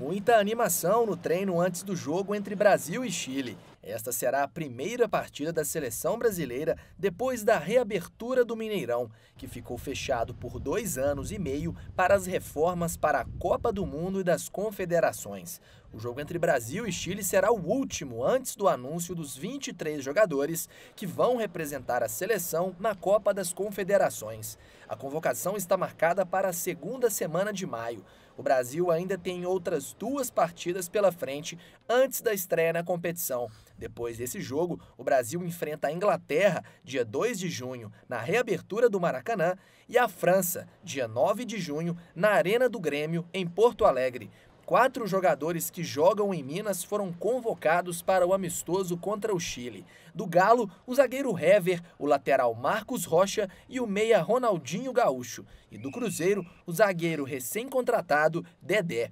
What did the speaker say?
Muita animação no treino antes do jogo entre Brasil e Chile. Esta será a primeira partida da seleção brasileira depois da reabertura do Mineirão, que ficou fechado por dois anos e meio para as reformas para a Copa do Mundo e das Confederações. O jogo entre Brasil e Chile será o último antes do anúncio dos 23 jogadores que vão representar a seleção na Copa das Confederações. A convocação está marcada para a segunda semana de maio. O Brasil ainda tem outras duas partidas pela frente antes da estreia na competição. Depois desse jogo, o Brasil enfrenta a Inglaterra, dia 2 de junho, na reabertura do Maracanã, e a França, dia 9 de junho, na Arena do Grêmio, em Porto Alegre quatro jogadores que jogam em Minas foram convocados para o amistoso contra o Chile. Do Galo, o zagueiro Hever, o lateral Marcos Rocha e o meia Ronaldinho Gaúcho. E do Cruzeiro, o zagueiro recém-contratado Dedé.